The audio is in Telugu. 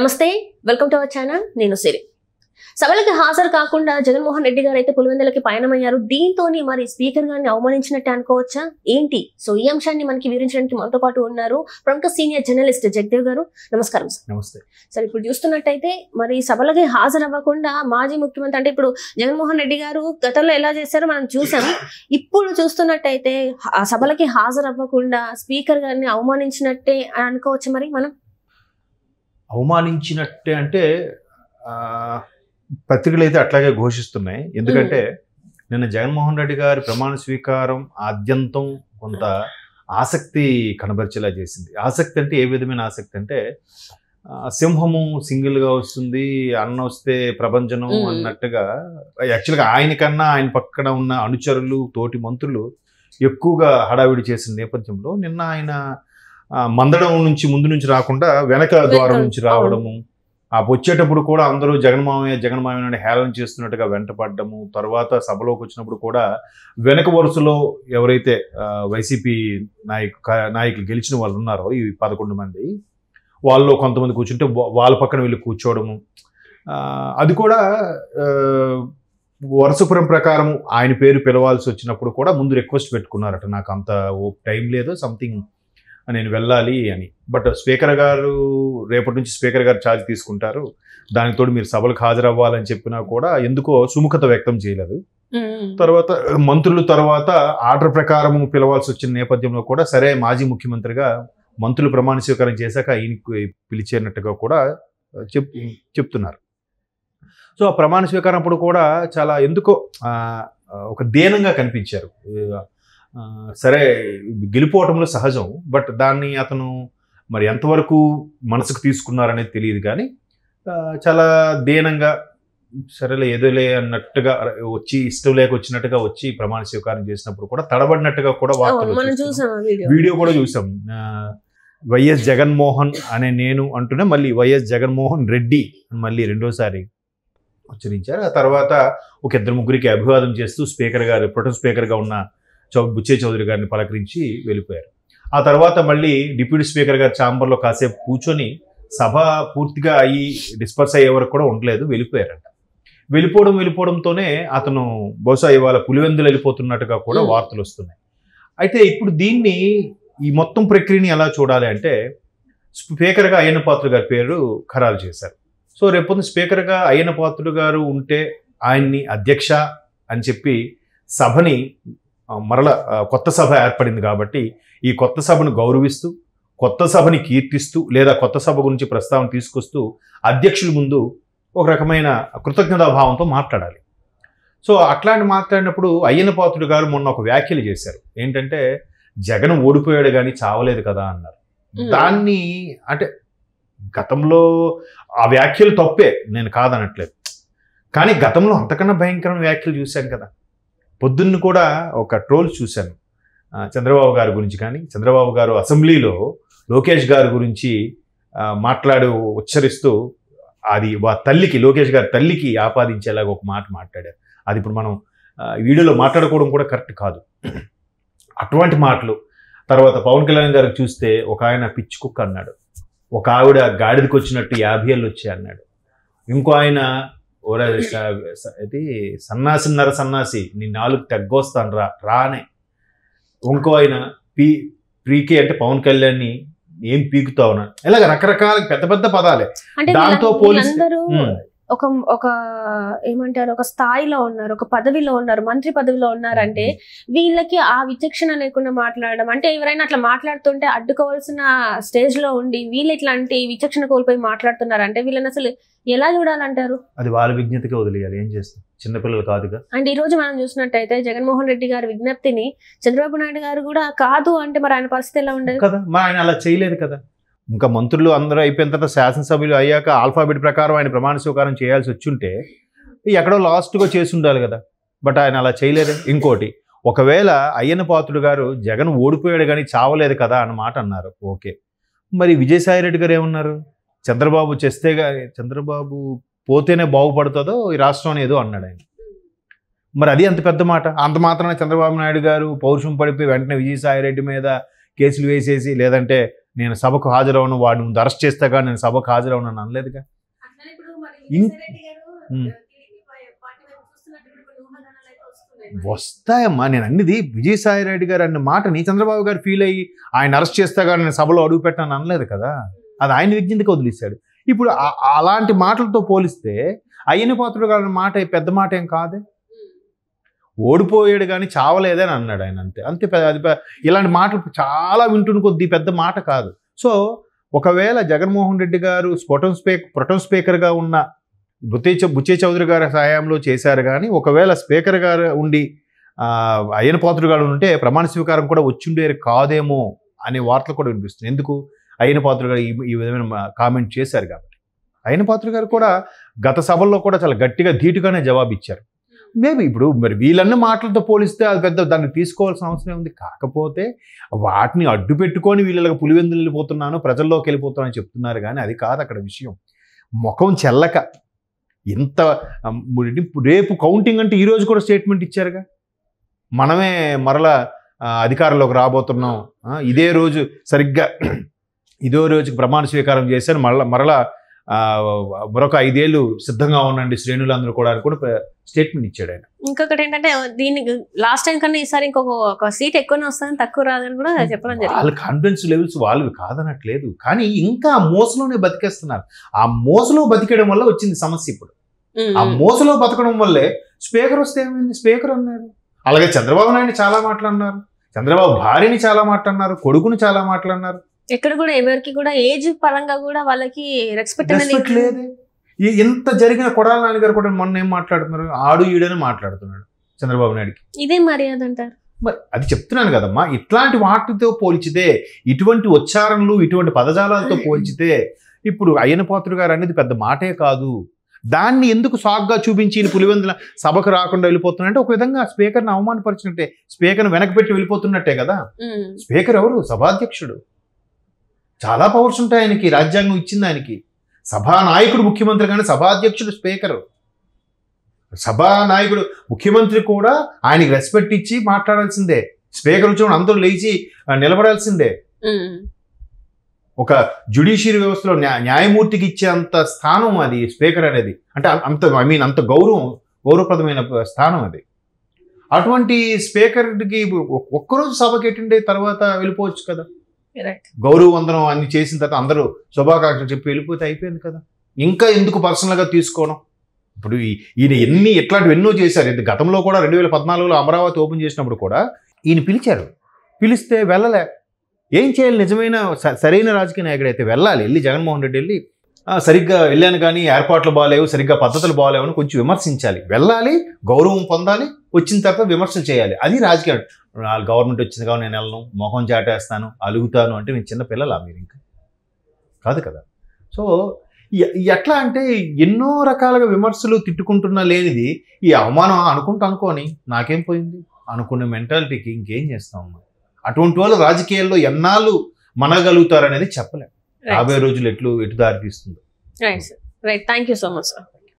నమస్తే వెల్కమ్ టు అవర్ ఛానల్ నేను సిరి సభలకి హాజరు కాకుండా జగన్మోహన్ రెడ్డి గారు అయితే పులివెందులకి పయనమయ్యారు దీంతో మరి స్పీకర్ గారిని అవమానించినట్టే అనుకోవచ్చా ఏంటి సో ఈ అంశాన్ని మనకి వివరించడానికి మనతో పాటు ఉన్నారు ప్రముఖ సీనియర్ జర్నలిస్ట్ జగదేవ్ గారు నమస్కారం సార్ నమస్తే సార్ ఇప్పుడు చూస్తున్నట్టయితే మరి సభలకి హాజరు అవ్వకుండా మాజీ ముఖ్యమంత్రి అంటే ఇప్పుడు జగన్మోహన్ రెడ్డి గారు గతంలో ఎలా చేశారో మనం చూసాం ఇప్పుడు చూస్తున్నట్టయితే సభలకి హాజరు అవ్వకుండా స్పీకర్ గారిని అవమానించినట్టే అనుకోవచ్చు మరి మనం అవమానించినట్టే అంటే పత్రికలు అయితే అట్లాగే ఘోషిస్తున్నాయి ఎందుకంటే నిన్న జగన్మోహన్ రెడ్డి గారి ప్రమాణ స్వీకారం ఆద్యంతం కొంత ఆసక్తి కనబరిచేలా చేసింది ఆసక్తి అంటే ఏ విధమైన ఆసక్తి అంటే సింహము సింగిల్గా వస్తుంది అన్న వస్తే ప్రపంచనం అన్నట్టుగా యాక్చువల్గా ఆయనకన్నా ఆయన పక్కన ఉన్న అనుచరులు తోటి మంత్రులు ఎక్కువగా హడావిడి చేసిన నేపథ్యంలో నిన్న ఆయన మందడం నుంచి ముందు నుంచి రాకుండా వెనక ద్వారం నుంచి రావడము ఆ వచ్చేటప్పుడు కూడా అందరూ జగన్మామయ్య జగన్మామయ్య హేళన చేస్తున్నట్టుగా వెంటపడ్డము తర్వాత సభలోకి వచ్చినప్పుడు కూడా వెనక వరుసలో ఎవరైతే వైసీపీ నాయకు నాయకులు గెలిచిన వాళ్ళు ఉన్నారో ఈ పదకొండు మంది వాళ్ళు కొంతమంది కూర్చుంటే వాళ్ళ పక్కన వీళ్ళు కూర్చోవడము అది కూడా వరుసపురం ప్రకారం ఆయన పేరు పిలవాల్సి వచ్చినప్పుడు కూడా ముందు రిక్వెస్ట్ పెట్టుకున్నారట నాకు అంత టైం లేదు సంథింగ్ నేను వెళ్ళాలి అని బట్ స్పీకర్ గారు రేపటి నుంచి స్పీకర్ గారు ఛార్జ్ తీసుకుంటారు దానితో మీరు సభలకు హాజరవ్వాలని చెప్పినా కూడా ఎందుకో సుముఖత వ్యక్తం చేయలేదు తర్వాత మంత్రులు తర్వాత ఆర్డర్ ప్రకారం పిలవాల్సి వచ్చిన నేపథ్యంలో కూడా సరే మాజీ ముఖ్యమంత్రిగా మంత్రులు ప్రమాణ స్వీకారం చేశాక ఈయనకి పిలిచేనట్టుగా కూడా చెప్ చెప్తున్నారు సో ఆ ప్రమాణ స్వీకారం అప్పుడు కూడా చాలా ఎందుకో ఒక దేనంగా కనిపించారు సరే గెలిపోవటంలో సహజం బట్ దాన్ని అతను మరి ఎంతవరకు మనసుకు తీసుకున్నారనేది తెలియదు కానీ చాలా దీనంగా సరేలే ఏదోలే అన్నట్టుగా వచ్చి ఇష్టం లేక వచ్చినట్టుగా వచ్చి ప్రమాణ స్వీకారం చేసినప్పుడు కూడా తడబడినట్టుగా కూడా వార్తలు వీడియో కూడా చూసాం వైఎస్ జగన్మోహన్ అనే నేను అంటూనే మళ్ళీ వైఎస్ జగన్మోహన్ రెడ్డి మళ్ళీ రెండోసారి ఉచ్చరించారు ఆ తర్వాత ఒక ఇద్దరు ముగ్గురికి అభివాదం చేస్తూ స్పీకర్ గారు ప్రొటెం స్పీకర్గా ఉన్న చౌ బుచ్చే చౌదరి గారిని పలకరించి వెళ్ళిపోయారు ఆ తర్వాత మళ్ళీ డిప్యూటీ స్పీకర్ గారు ఛాంబర్లో కాసేపు కూర్చొని సభ పూర్తిగా అయ్యి డిస్పర్స్ అయ్యే వరకు కూడా ఉండలేదు వెళ్ళిపోయారంట వెళ్ళిపోవడం వెళ్ళిపోవడంతోనే అతను బహుశా ఇవాళ పులివెందులు వెళ్ళిపోతున్నట్టుగా కూడా వార్తలు వస్తున్నాయి అయితే ఇప్పుడు దీన్ని ఈ మొత్తం ప్రక్రియని ఎలా చూడాలి అంటే స్పీకర్గా అయ్యన్న పాత్రుడు గారి పేరు ఖరారు చేశారు సో రేపొద్దు స్పీకర్గా అయ్యన్న పాత్రుడు గారు ఉంటే ఆయన్ని అధ్యక్ష అని చెప్పి సభని మరల కొత్త సభ ఏర్పడింది కాబట్టి ఈ కొత్త సభను గౌరవిస్తూ కొత్త సభని కీర్తిస్తూ లేదా కొత్త సభ గురించి ప్రస్తావన తీసుకొస్తూ అధ్యక్షుల ముందు ఒక రకమైన కృతజ్ఞతాభావంతో మాట్లాడాలి సో అట్లాంటి మాట్లాడినప్పుడు అయ్యనపాత్రుడు గారు మొన్న ఒక వ్యాఖ్యలు చేశారు ఏంటంటే జగన్ ఓడిపోయాడు కానీ చావలేదు కదా అన్నారు దాన్ని అంటే గతంలో ఆ వ్యాఖ్యలు తప్పే నేను కాదనట్లేదు కానీ గతంలో అంతకన్నా భయంకరమైన వ్యాఖ్యలు చూశాను కదా పొద్దున్న కూడా ఒక ట్రోల్ చూశాను చంద్రబాబు గారి గురించి కానీ చంద్రబాబు గారు అసెంబ్లీలో లోకేష్ గారి గురించి మాట్లాడు ఉచ్చరిస్తూ అది వా తల్లికి లోకేష్ గారి తల్లికి ఆపాదించేలాగా ఒక మాట మాట్లాడారు అది ఇప్పుడు మనం వీడియోలో మాట్లాడుకోవడం కూడా కరెక్ట్ కాదు అటువంటి మాటలు తర్వాత పవన్ కళ్యాణ్ గారికి చూస్తే ఒక ఆయన పిచ్చి కుక్క అన్నాడు ఒక ఆవిడ గాడిదకి వచ్చినట్టు యాభై ఏళ్ళు వచ్చాయి అన్నాడు ఇంకో ఆయన ఓరా ఇది నర సన్నాసి నీ నాలుగు తగ్గొస్తాను రా రా ఇంకో ఆయన పీ పీకే అంటే పవన్ కళ్యాణ్ని ఏం ఉన్నా ఇలాగ రకరకాల పెద్ద పెద్ద పదాలే దాంతో పోలీసు ఒక ఒక ఏమంటారు ఒక స్థాయిలో ఉన్నారు ఒక పదవిలో ఉన్నారు మంత్రి పదవిలో ఉన్నారంటే వీళ్ళకి ఆ విచక్షణ లేకుండా మాట్లాడడం అంటే ఎవరైనా అట్లా మాట్లాడుతుంటే అడ్డుకోవాల్సిన స్టేజ్ లో ఉండి వీళ్ళు ఇట్లాంటి విచక్షణ కోల్పోయి మాట్లాడుతున్నారంటే వీళ్ళని అసలు ఎలా చూడాలంటారు అది వాళ్ళ విజ్ఞతకే వదిలేయాలి ఏం చేస్తాం చిన్నపిల్లలు కాదుగా అండ్ ఈ రోజు మనం చూసినట్టయితే జగన్మోహన్ రెడ్డి గారి విజ్ఞప్తిని చంద్రబాబు నాయుడు గారు కూడా కాదు అంటే మరి ఆయన పరిస్థితి ఎలా ఉండదు కదా మరి ఆయన అలా చేయలేదు కదా ఇంకా మంత్రులు అందరూ అయిపోయిన తర్వాత శాసనసభ్యులు అయ్యాక ఆల్ఫాబెట్ ప్రకారం ఆయన ప్రమాణ స్వీకారం చేయాల్సి వచ్చుంటే ఎక్కడో లాస్ట్గా చేసి ఉండాలి కదా బట్ ఆయన అలా చేయలేదు ఇంకోటి ఒకవేళ అయ్యన పాత్రుడు గారు జగన్ ఓడిపోయాడు కానీ చావలేదు కదా అన్నమాట అన్నారు ఓకే మరి విజయసాయి రెడ్డి గారు ఏమన్నారు చంద్రబాబు చేస్తే చంద్రబాబు పోతేనే బాగుపడుతుందో ఈ రాష్ట్రం ఏదో అన్నాడు ఆయన మరి అది అంత పెద్ద మాట అంత మాత్రమే చంద్రబాబు నాయుడు గారు పౌరుషం పడిపోయి వెంటనే విజయసాయిరెడ్డి మీద కేసులు వేసేసి లేదంటే నేను సభకు హాజరవను వాడిని ముందు అరెస్ట్ చేస్తే కానీ నేను సభకు హాజరవను అని అనలేదుగా వస్తాయమ్మా నేను అన్నిది విజయసాయిరెడ్డి గారు అన్న మాట నీ చంద్రబాబు గారు ఫీల్ అయ్యి ఆయన అరెస్ట్ చేస్తే కానీ నేను సభలో అడుగు పెట్టాను అనలేదు కదా అది ఆయన విజ్ఞతకు వదిలేశాడు ఇప్పుడు అలాంటి మాటలతో పోలిస్తే అయ్యన పాత్రుడు గారి మాట పెద్ద మాట ఏం కాదు ఓడిపోయాడు కానీ చావలేదని అన్నాడు ఆయన అంతే అంతే అది ఇలాంటి మాటలు చాలా వింటున్న కొద్ది పెద్ద మాట కాదు సో ఒకవేళ జగన్మోహన్ రెడ్డి గారు స్పోటం స్పీక్ ప్రొటం స్పీకర్గా ఉన్న బుత్తేచ బుచ్చే చౌదరి గారి సహాయంలో చేశారు కానీ ఒకవేళ స్పీకర్ గారు ఉండి అయ్యన పాత్రుడు గారు ఉంటే ప్రమాణ స్వీకారం కూడా వచ్చిండేరు కాదేమో అనే వార్తలు కూడా వినిపిస్తుంది ఎందుకు అయిన పాత్ర గారు ఈ విధమైన కామెంట్ చేశారు కాబట్టి అయిన పాత్ర గారు కూడా గత సభల్లో కూడా చాలా గట్టిగా ధీటుగానే జవాబు ఇచ్చారు మేబీ ఇప్పుడు మరి వీళ్ళన్న మాటలతో పోలిస్తే అది పెద్ద దాన్ని తీసుకోవాల్సిన అవసరం ఉంది కాకపోతే వాటిని అడ్డు పెట్టుకొని వీళ్ళకి పులివెందులు వెళ్ళిపోతున్నాను ప్రజల్లోకి వెళ్ళిపోతున్నాను చెప్తున్నారు కానీ అది కాదు అక్కడ విషయం ముఖం చెల్లక ఇంత రేపు కౌంటింగ్ అంటే ఈరోజు కూడా స్టేట్మెంట్ ఇచ్చారుగా మనమే మరలా అధికారంలోకి రాబోతున్నాం ఇదే రోజు సరిగ్గా ఇదో రోజుకి ప్రమాణ స్వీకారం చేశారు మరలా మరలా మరొక ఐదేళ్ళు సిద్ధంగా ఉండండి శ్రేణులందరూ కూడా అని కూడా స్టేట్మెంట్ ఇచ్చాడు ఆయన ఇంకొకటి ఏంటంటే దీనికి లాస్ట్ టైం కన్నా ఈసారి ఇంకొక ఒక సీట్ ఎక్కువనే వస్తుంది తక్కువ రాదని కూడా చెప్పడం జరిగింది వాళ్ళ కాన్ఫిడెన్స్ లెవెల్స్ వాళ్ళు కాదనట్లేదు కానీ ఇంకా మోసలోనే బతికేస్తున్నారు ఆ మోసలో బతికేయడం వల్ల వచ్చింది సమస్య ఇప్పుడు ఆ మోసలో బతకడం వల్లే స్పీకర్ వస్తే ఏమైంది స్పీకర్ అన్నారు అలాగే చంద్రబాబు నాయుడు చాలా మాట్లాడినారు చంద్రబాబు భార్యని చాలా మాట్లాడినారు కొడుకుని చాలా మాట్లాడినారు ఎక్కడ కూడా ఎవరికి కూడా ఏజ్ పరంగా కూడా వాళ్ళకి రెస్పెక్ట్ లేదు ఎంత జరిగిన కొడాల నాన్నగారు కూడా మొన్న ఏం మాట్లాడుతున్నారు ఆడు ఈడని మాట్లాడుతున్నాడు చంద్రబాబు నాయుడుకి ఇదే మర్యాద అంటారు మరి అది చెప్తున్నాను కదమ్మా ఇట్లాంటి వాటితో పోల్చితే ఇటువంటి ఉచ్చారణలు ఇటువంటి పదజాలాలతో పోల్చితే ఇప్పుడు పాత్రుడు గారు అనేది పెద్ద మాటే కాదు దాన్ని ఎందుకు సాగ్గా చూపించి పులివెందుల సభకు రాకుండా వెళ్ళిపోతున్నాడు అంటే ఒక విధంగా స్పీకర్ని అవమానపరిచినట్టే స్పీకర్ను వెనక్కి పెట్టి వెళ్ళిపోతున్నట్టే కదా స్పీకర్ ఎవరు సభాధ్యక్షుడు చాలా పవర్స్ ఉంటాయి ఆయనకి రాజ్యాంగం ఇచ్చింది ఆయనకి సభానాయకుడు ముఖ్యమంత్రి కానీ సభాధ్యక్షుడు స్పీకరు సభానాయకుడు ముఖ్యమంత్రి కూడా ఆయనకి రెస్పెక్ట్ ఇచ్చి మాట్లాడాల్సిందే స్పీకర్ వచ్చిన అందరూ లేచి నిలబడాల్సిందే ఒక జ్యుడిషియరీ వ్యవస్థలో న్యాయమూర్తికి ఇచ్చే అంత స్థానం అది స్పీకర్ అనేది అంటే అంత ఐ మీన్ అంత గౌరవం గౌరవప్రదమైన స్థానం అది అటువంటి స్పీకర్కి ఒక్కరోజు సభకి అటెండ్ అయిన తర్వాత వెళ్ళిపోవచ్చు కదా గౌరవ వందనం అన్ని చేసిన తర్వాత అందరూ శుభాకాంక్షలు చెప్పి వెళ్ళిపోతే అయిపోయింది కదా ఇంకా ఎందుకు పర్సనల్గా తీసుకోవడం ఇప్పుడు ఈయన ఎన్ని ఇట్లాంటివి ఎన్నో చేశారు ఇది గతంలో కూడా రెండు వేల పద్నాలుగులో అమరావతి ఓపెన్ చేసినప్పుడు కూడా ఈయన పిలిచారు పిలిస్తే వెళ్ళలే ఏం చేయాలి నిజమైన సరైన రాజకీయ నాయకుడైతే వెళ్ళాలి వెళ్ళి జగన్మోహన్ రెడ్డి వెళ్ళి సరిగ్గా వెళ్ళాను కానీ ఏర్పాట్లు బాగాలేవు సరిగ్గా పద్ధతులు బాగాలేవు అని కొంచెం విమర్శించాలి వెళ్ళాలి గౌరవం పొందాలి వచ్చిన తర్వాత విమర్శలు చేయాలి అది రాజకీయం వాళ్ళు గవర్నమెంట్ వచ్చింది కాబట్టి నేను వెళ్ళను మొహం చాటేస్తాను అలుగుతాను అంటే నేను చిన్న మీరు ఇంకా కాదు కదా సో ఎట్లా అంటే ఎన్నో రకాలుగా విమర్శలు తిట్టుకుంటున్నా లేనిది ఈ అవమానం అనుకుంటా అనుకోని నాకేం పోయింది అనుకునే మెంటాలిటీకి ఇంకేం చేస్తామమ్మా అటువంటి వాళ్ళు రాజకీయాల్లో ఎన్నాళ్ళు మనగలుగుతారనేది చెప్పలేము రాబోయే రోజులు ఎట్లు ఎటు దారి తీస్తుందో right right thank you so much sir